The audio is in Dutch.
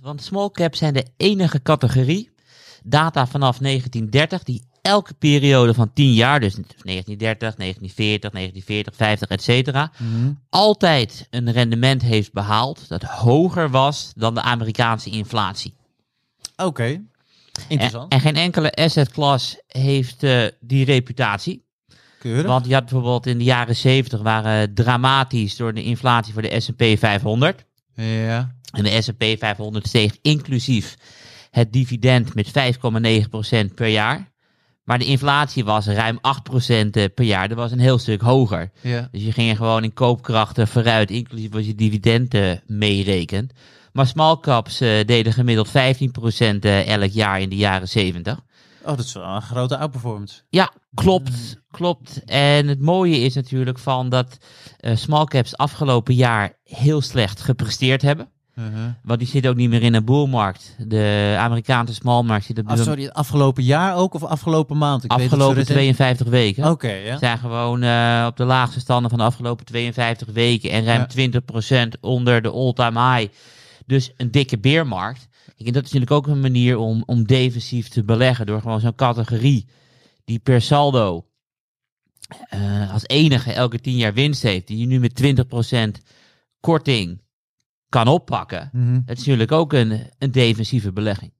Want small caps zijn de enige categorie data vanaf 1930 die elke periode van 10 jaar, dus 1930, 1940, 1940, 50, et mhm. altijd een rendement heeft behaald dat hoger was dan de Amerikaanse inflatie. Oké, interessant. En, geen enkele asset class heeft eh, die reputatie. Keurig. Want je had bijvoorbeeld in de jaren 70 waren dramatisch door de inflatie voor de S&P 500. Ja. En de S&P 500 steeg inclusief het dividend met 5,9% per jaar. Maar de inflatie was ruim 8% eh, per jaar. Dat was een heel stuk hoger. Dus je ging gewoon in koopkrachten vooruit, inclusief als je dividenden meerekent. Maar small caps eh, deden gemiddeld 15% eh, elk jaar in de jaren 70. Oh, dat is wel een grote outperformance. Ja, klopt. Mm. Klopt. En het mooie is natuurlijk van dat uh, small caps afgelopen jaar heel slecht gepresteerd hebben. -huh. Mhm. Want die zit ook niet meer in een boelmarkt. De Amerikaanse smallmarkt zit op oh, sorry, het afgelopen jaar ook of afgelopen maand? Ik afgelopen weet 52 weken. Oké, okay, Zijn gewoon eh, op de laagste standen van de afgelopen 52 weken. En ruim 20% onder de all-time high. Dus een dikke beermarkt. denk dat is natuurlijk ook een manier om, om defensief te beleggen. Door gewoon zo'n categorie die per saldo eh, als enige elke 10 jaar winst heeft. Die je nu met 20% korting kan oppakken. Mhm. Het is natuurlijk ook een, een defensieve belegging.